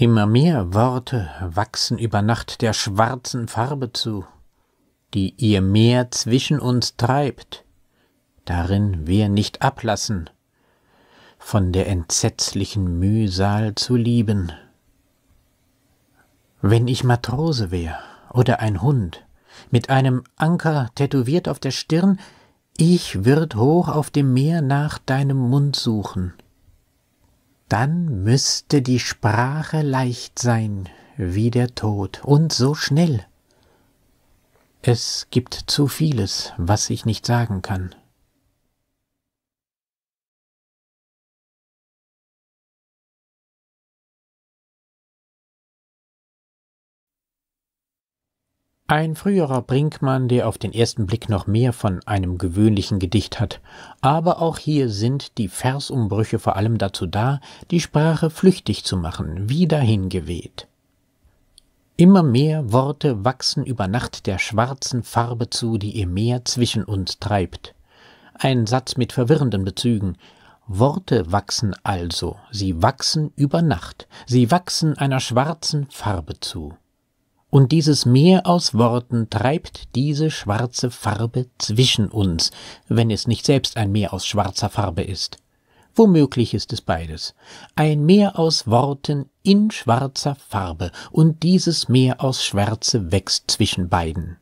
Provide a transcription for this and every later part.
Immer mehr Worte wachsen über Nacht der schwarzen Farbe zu, die ihr Meer zwischen uns treibt, darin wir nicht ablassen, von der entsetzlichen Mühsal zu lieben. Wenn ich Matrose wär oder ein Hund, mit einem Anker tätowiert auf der Stirn, ich würd hoch auf dem Meer nach deinem Mund suchen – dann müsste die Sprache leicht sein wie der Tod und so schnell. Es gibt zu vieles, was ich nicht sagen kann. Ein früherer Brinkmann, der auf den ersten Blick noch mehr von einem gewöhnlichen Gedicht hat. Aber auch hier sind die Versumbrüche vor allem dazu da, die Sprache flüchtig zu machen, wie dahin geweht. Immer mehr Worte wachsen über Nacht der schwarzen Farbe zu, die ihr Meer zwischen uns treibt. Ein Satz mit verwirrenden Bezügen. Worte wachsen also, sie wachsen über Nacht, sie wachsen einer schwarzen Farbe zu und dieses Meer aus Worten treibt diese schwarze Farbe zwischen uns, wenn es nicht selbst ein Meer aus schwarzer Farbe ist. Womöglich ist es beides. Ein Meer aus Worten in schwarzer Farbe und dieses Meer aus Schwärze wächst zwischen beiden.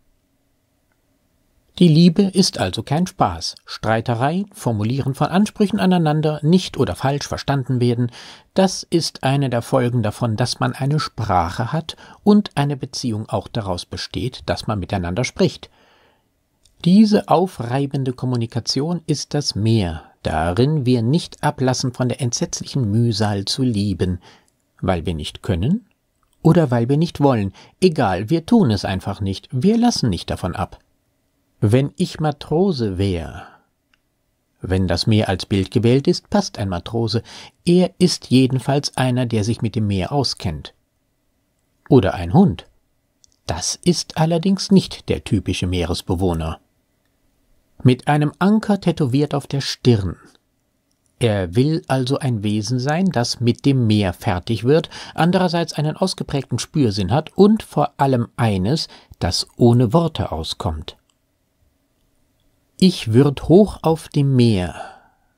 Die Liebe ist also kein Spaß. Streiterei, Formulieren von Ansprüchen aneinander, nicht oder falsch verstanden werden, das ist eine der Folgen davon, dass man eine Sprache hat und eine Beziehung auch daraus besteht, dass man miteinander spricht. Diese aufreibende Kommunikation ist das Meer, darin wir nicht ablassen von der entsetzlichen Mühsal zu lieben, weil wir nicht können oder weil wir nicht wollen, egal, wir tun es einfach nicht, wir lassen nicht davon ab. Wenn ich Matrose wär. Wenn das Meer als Bild gewählt ist, passt ein Matrose. Er ist jedenfalls einer, der sich mit dem Meer auskennt. Oder ein Hund. Das ist allerdings nicht der typische Meeresbewohner. Mit einem Anker tätowiert auf der Stirn. Er will also ein Wesen sein, das mit dem Meer fertig wird, andererseits einen ausgeprägten Spürsinn hat und vor allem eines, das ohne Worte auskommt. Ich würd hoch auf dem Meer.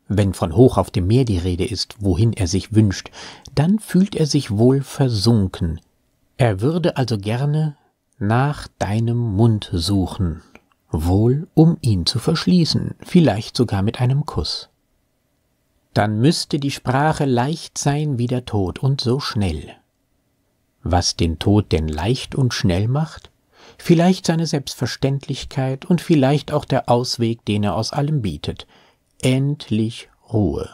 Wenn von hoch auf dem Meer die Rede ist, wohin er sich wünscht, dann fühlt er sich wohl versunken. Er würde also gerne nach deinem Mund suchen, wohl um ihn zu verschließen, vielleicht sogar mit einem Kuss. Dann müsste die Sprache leicht sein wie der Tod und so schnell. Was den Tod denn leicht und schnell macht? vielleicht seine Selbstverständlichkeit und vielleicht auch der Ausweg, den er aus allem bietet. Endlich Ruhe.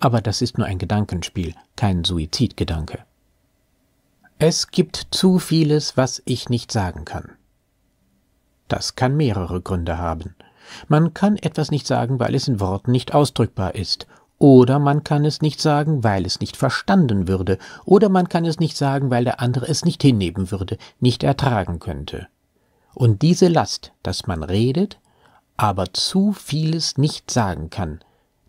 Aber das ist nur ein Gedankenspiel, kein Suizidgedanke. Es gibt zu vieles, was ich nicht sagen kann. Das kann mehrere Gründe haben. Man kann etwas nicht sagen, weil es in Worten nicht ausdrückbar ist oder man kann es nicht sagen, weil es nicht verstanden würde. Oder man kann es nicht sagen, weil der andere es nicht hinnehmen würde, nicht ertragen könnte. Und diese Last, dass man redet, aber zu vieles nicht sagen kann,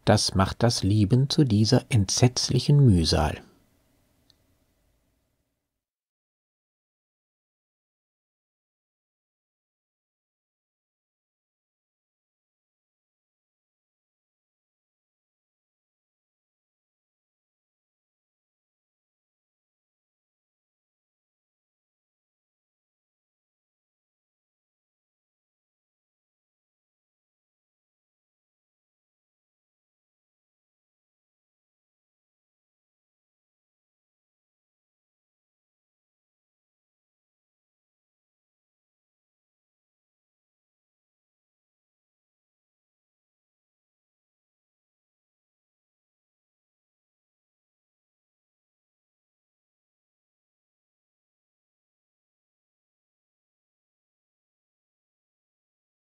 das macht das Leben zu dieser entsetzlichen Mühsal.